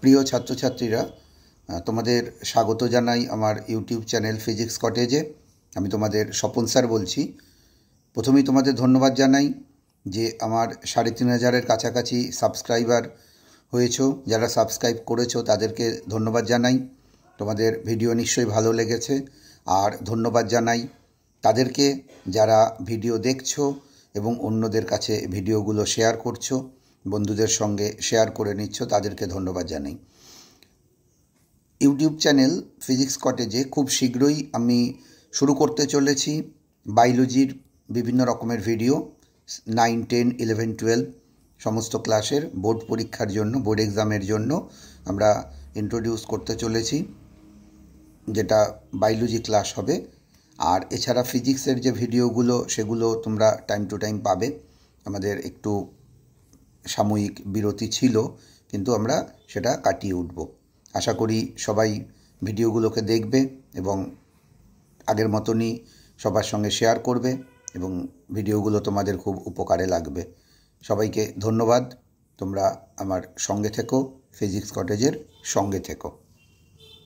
প্রিয় ছাত্রছাত্রীরা তোমাদের স্বাগত জানাই আমার ইউটিউব চ্যানেল ফিজিক্স কটেজে আমি তোমাদের স্বপন স্যার বলছি প্রথমেই তোমাদের ধন্যবাদ জানাই যে আমার সাড়ে তিন হাজারের কাছাকাছি সাবস্ক্রাইবার হয়েছো যারা সাবস্ক্রাইব করেছো তাদেরকে ধন্যবাদ জানাই তোমাদের ভিডিও নিশ্চয়ই ভালো লেগেছে আর ধন্যবাদ জানাই তাদেরকে যারা ভিডিও দেখছো এবং অন্যদের কাছে ভিডিওগুলো শেয়ার করছো বন্ধুদের সঙ্গে শেয়ার করে নিচ্ছ তাদেরকে ধন্যবাদ জানাই ইউটিউব চ্যানেল ফিজিক্স কটেজে খুব শীঘ্রই আমি শুরু করতে চলেছি বায়োলজির বিভিন্ন রকমের video nine ten eleven twelve সমস্ত ক্লাসের বোর্ড পরীক্ষার জন্য বোর্ড এক্সামের জন্য আমরা ইন্ট্রোডিউস করতে চলেছি যেটা বায়োলজি ক্লাস হবে আর এছাড়া ফিজিক্সের যে ভিডিওগুলো সেগুলো তোমরা টাইম টু টাইম পাবে আমাদের একটু সাময়িক বিরতি ছিল কিন্তু আমরা সেটা কাটিয়ে উঠব আশা করি সবাই ভিডিওগুলোকে দেখবে এবং আগের মতনই সবার সঙ্গে শেয়ার করবে এবং ভিডিওগুলো তোমাদের খুব উপকারে লাগবে সবাইকে ধন্যবাদ তোমরা আমার সঙ্গে থেকো ফিজিক্স কটেজের সঙ্গে থেকো